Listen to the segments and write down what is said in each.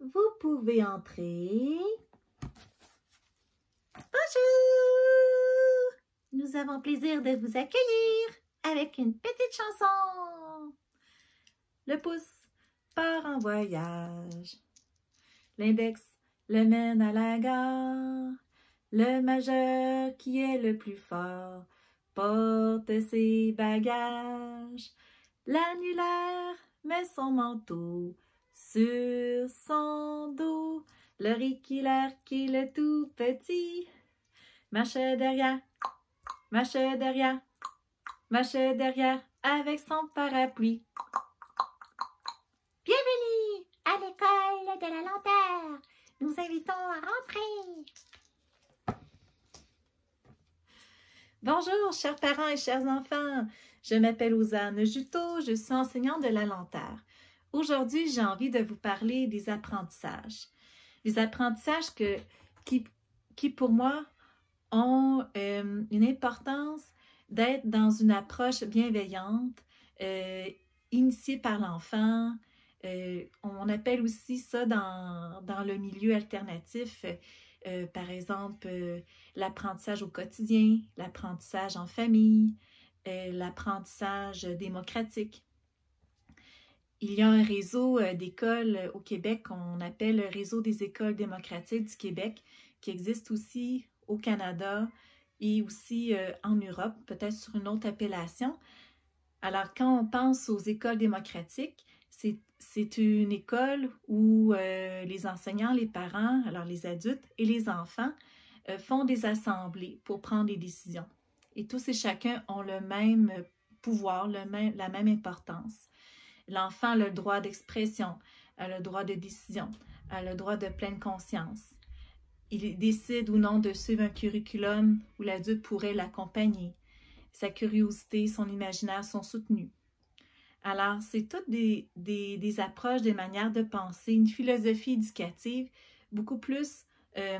Vous pouvez entrer. Bonjour! Nous avons plaisir de vous accueillir avec une petite chanson. Le pouce part en voyage. L'index le mène à la gare. Le majeur qui est le plus fort porte ses bagages. L'annulaire met son manteau sur son dos. Le riquilaire qui est tout petit marche derrière, marche derrière, marche derrière avec son parapluie. Bienvenue à l'école de la lanterne, Nous invitons à rentrer. Bonjour, chers parents et chers enfants. Je m'appelle Ozane Juto. je suis enseignante de la Lanterre. Aujourd'hui, j'ai envie de vous parler des apprentissages. Des apprentissages que, qui, pour moi, ont euh, une importance d'être dans une approche bienveillante, euh, initiée par l'enfant. Euh, on appelle aussi ça dans, dans le milieu alternatif euh, par exemple, euh, l'apprentissage au quotidien, l'apprentissage en famille, euh, l'apprentissage démocratique. Il y a un réseau d'écoles au Québec qu'on appelle le réseau des écoles démocratiques du Québec, qui existe aussi au Canada et aussi en Europe, peut-être sur une autre appellation. Alors, quand on pense aux écoles démocratiques, c'est c'est une école où euh, les enseignants, les parents, alors les adultes et les enfants euh, font des assemblées pour prendre des décisions. Et tous et chacun ont le même pouvoir, le même, la même importance. L'enfant a le droit d'expression, a le droit de décision, a le droit de pleine conscience. Il décide ou non de suivre un curriculum où l'adulte pourrait l'accompagner. Sa curiosité, son imaginaire sont soutenus. Alors, c'est toutes des, approches, des manières de penser, une philosophie éducative beaucoup plus, euh,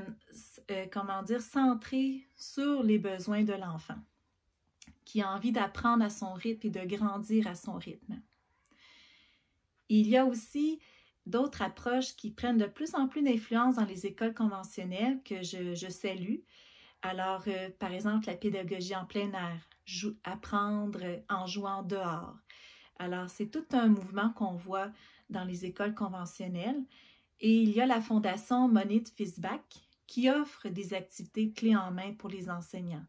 euh, comment dire, centrée sur les besoins de l'enfant, qui a envie d'apprendre à son rythme et de grandir à son rythme. Il y a aussi d'autres approches qui prennent de plus en plus d'influence dans les écoles conventionnelles que je, salue. Alors, euh, par exemple, la pédagogie en plein air, apprendre en jouant dehors, alors, c'est tout un mouvement qu'on voit dans les écoles conventionnelles. Et il y a la Fondation Money de qui offre des activités clés en main pour les enseignants.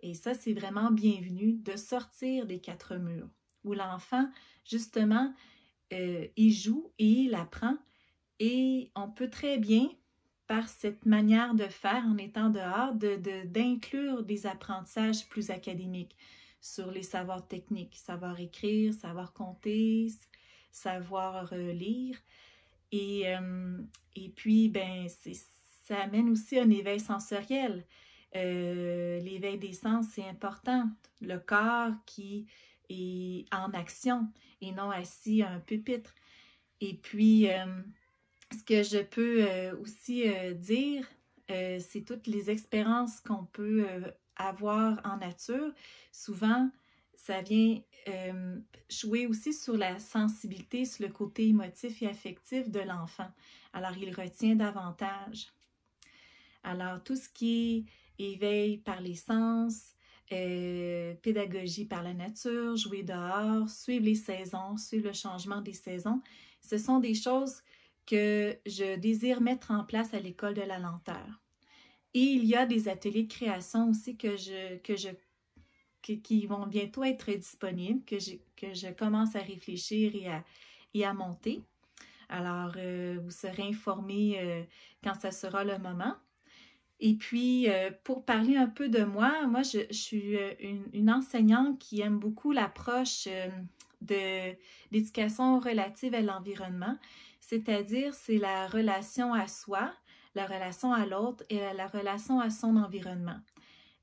Et ça, c'est vraiment bienvenu de sortir des quatre murs, où l'enfant, justement, euh, il joue et il apprend. Et on peut très bien, par cette manière de faire en étant dehors, d'inclure des apprentissages plus académiques sur les savoirs techniques, savoir écrire, savoir compter, savoir lire. Euh, et, puis, ben, ça amène aussi un éveil sensoriel. Euh, l'éveil des sens, c'est important. Le corps qui est en action et non assis à un pupitre. Et puis, euh, ce que je peux aussi dire, c'est toutes les expériences qu'on peut avoir en nature, souvent, ça vient euh, jouer aussi sur la sensibilité, sur le côté émotif et affectif de l'enfant. Alors, il retient davantage. Alors, tout ce qui est éveil par les sens, euh, pédagogie par la nature, jouer dehors, suivre les saisons, suivre le changement des saisons, ce sont des choses que je désire mettre en place à l'école de la lenteur. Et il y a des ateliers de création aussi que je, que je, qui vont bientôt être disponibles, que je, que je commence à réfléchir et à, monter. Alors, euh, vous serez informés euh, quand ça sera le moment. Et puis, euh, pour parler un peu de moi, moi, je, suis une, une, enseignante qui aime beaucoup l'approche de l'éducation relative à l'environnement, c'est-à-dire c'est la relation à soi, la relation à l'autre et la relation à son environnement.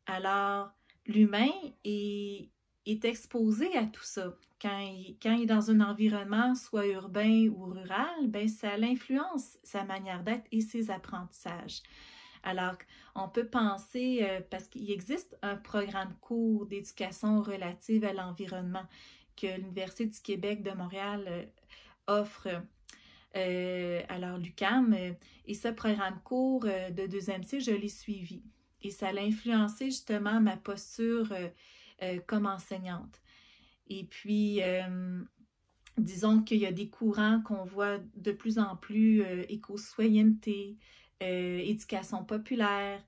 Alors, l'humain est, exposé à tout ça. Quand il, est dans un environnement, soit urbain ou rural, ben, ça l'influence, sa manière d'être et ses apprentissages. Alors, on peut penser, euh, parce qu'il existe un programme court d'éducation relative à l'environnement que l'Université du Québec de Montréal euh, offre euh, alors l'UCAM. Euh, et ce programme court euh, de deuxième cycle, je l'ai suivi. Et ça l'a influencé justement ma posture comme enseignante. Et puis, disons qu'il y a des courants qu'on voit de plus en plus, éco-soyenneté, éducation populaire.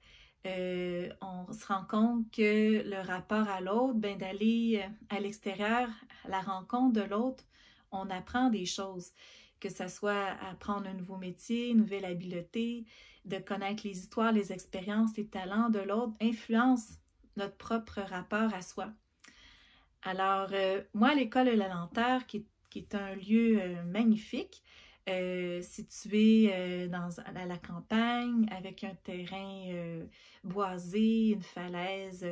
on se rend compte que le rapport à l'autre, ben, d'aller à l'extérieur, la rencontre de l'autre, on apprend des choses que ce soit apprendre un nouveau métier, une nouvelle habileté, de connaître les histoires, les expériences, les talents de l'autre, influence notre propre rapport à soi. Alors, euh, moi, l'école de la lenteur, qui, est un lieu euh, magnifique, euh, situé dans, à la campagne, avec un terrain boisé, une falaise,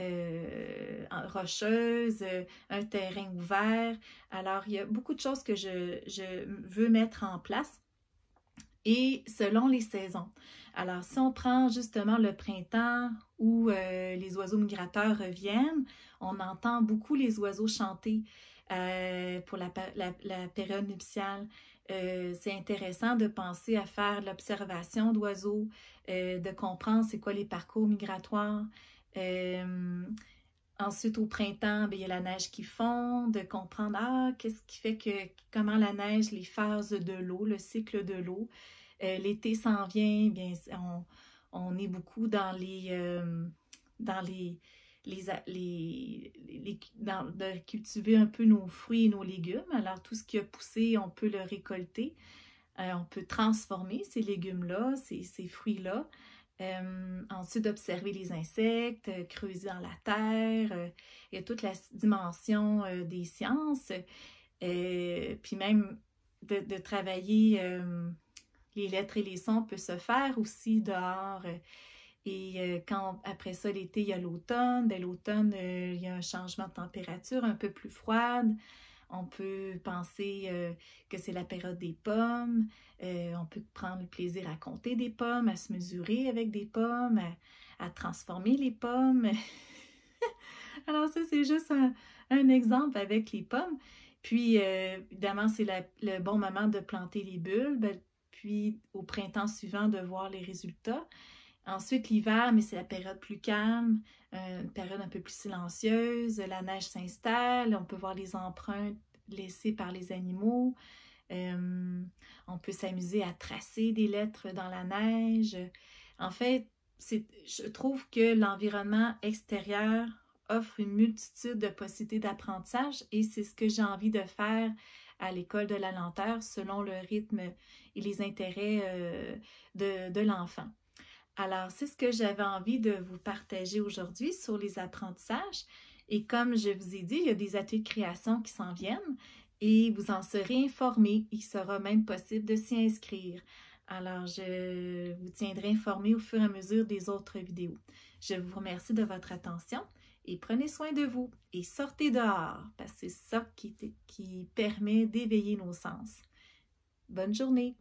euh, rocheuse, euh, un terrain ouvert. Alors, il y a beaucoup de choses que je, veux mettre en place et selon les saisons. Alors, si on prend justement le printemps où euh, les oiseaux migrateurs reviennent, on entend beaucoup les oiseaux chanter pour la, période nuptiale. c'est intéressant de penser à faire l'observation d'oiseaux, de comprendre c'est quoi les parcours migratoires, euh, ensuite, au printemps, ben, il y a la neige qui fond, de comprendre ah, qu'est-ce qui fait que comment la neige, les phases de l'eau, le cycle de l'eau. Euh, l'été s'en vient, eh bien, on, est beaucoup dans les euh, dans les les, de cultiver un peu nos fruits et nos légumes. Alors tout ce qui a poussé, on peut le récolter, on peut transformer ces légumes là, ces, ces fruits là. Euh, ensuite, d'observer les insectes, euh, creuser dans la terre. Euh, il y a toute la dimension des sciences. puis même de, de travailler les lettres et les sons peut se faire aussi dehors. Et quand après ça, l'été, il y a l'automne. Dès ben, l'automne, il y a un changement de température un peu plus froide. On peut penser euh, que c'est la période des pommes. Euh, on peut prendre le plaisir à compter des pommes, à se mesurer avec des pommes, à, transformer les pommes. Alors ça, c'est juste un, exemple avec les pommes. Puis, euh, évidemment, c'est le bon moment de planter les bulbes. Puis, au printemps suivant, de voir les résultats. Ensuite, l'hiver, mais c'est la période plus calme, euh, une période un peu plus silencieuse. La neige s'installe, on peut voir les empreintes laissées par les animaux. Euh, on peut s'amuser à tracer des lettres dans la neige. En fait, je trouve que l'environnement extérieur offre une multitude de possibilités d'apprentissage et c'est ce que j'ai envie de faire à l'école de la lenteur selon le rythme et les intérêts euh, de l'enfant. Alors, c'est ce que j'avais envie de vous partager aujourd'hui sur les apprentissages. Et comme je vous ai dit, il y a des ateliers de création qui s'en viennent et vous en serez informés. Il sera même possible de s'y inscrire. Alors, je vous tiendrai informé au fur et à mesure des autres vidéos. Je vous remercie de votre attention et prenez soin de vous et sortez dehors parce que c'est ça qui, qui permet d'éveiller nos sens. Bonne journée!